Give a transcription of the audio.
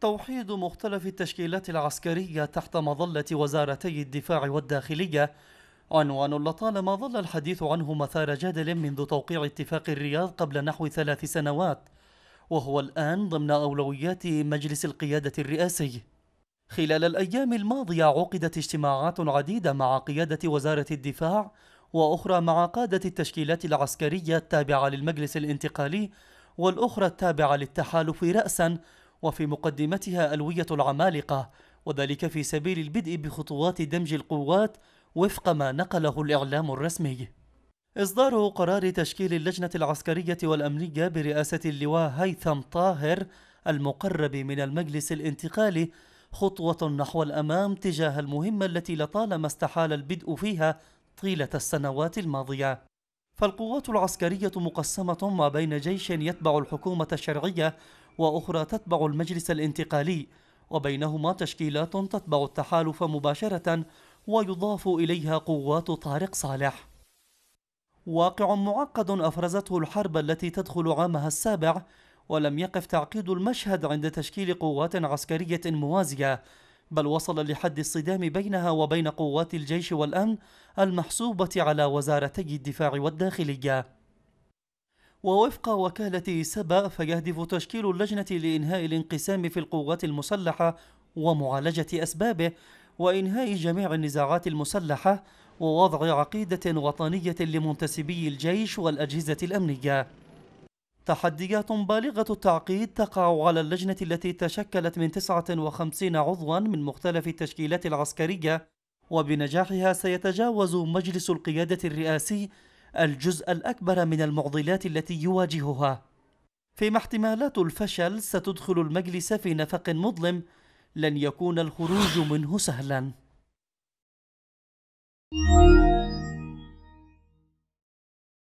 توحيد مختلف التشكيلات العسكرية تحت مظلة وزارتي الدفاع والداخلية عنوان لطالما ظل الحديث عنه مثار جدل منذ توقيع اتفاق الرياض قبل نحو ثلاث سنوات وهو الآن ضمن أولويات مجلس القيادة الرئاسي خلال الأيام الماضية عقدت اجتماعات عديدة مع قيادة وزارة الدفاع وأخرى مع قادة التشكيلات العسكرية التابعة للمجلس الانتقالي والأخرى التابعة للتحالف رأساً وفي مقدمتها ألوية العمالقة وذلك في سبيل البدء بخطوات دمج القوات وفق ما نقله الإعلام الرسمي إصدار قرار تشكيل اللجنة العسكرية والأمنية برئاسة اللواء هيثم طاهر المقرب من المجلس الانتقالي خطوة نحو الأمام تجاه المهمة التي لطالما استحال البدء فيها طيلة السنوات الماضية فالقوات العسكرية مقسمة ما بين جيش يتبع الحكومة الشرعية وأخرى تتبع المجلس الانتقالي وبينهما تشكيلات تتبع التحالف مباشرة ويضاف إليها قوات طارق صالح واقع معقد أفرزته الحرب التي تدخل عامها السابع ولم يقف تعقيد المشهد عند تشكيل قوات عسكرية موازية بل وصل لحد الصدام بينها وبين قوات الجيش والأمن المحسوبة على وزارتي الدفاع والداخلية ووفق وكالة سبأ فيهدف تشكيل اللجنة لإنهاء الانقسام في القوات المسلحة ومعالجة أسبابه وإنهاء جميع النزاعات المسلحة ووضع عقيدة وطنية لمنتسبي الجيش والأجهزة الأمنية تحديات بالغة التعقيد تقع على اللجنة التي تشكلت من 59 عضوا من مختلف التشكيلات العسكرية وبنجاحها سيتجاوز مجلس القيادة الرئاسي الجزء الأكبر من المعضلات التي يواجهها فيما احتمالات الفشل ستدخل المجلس في نفق مظلم لن يكون الخروج منه سهلاً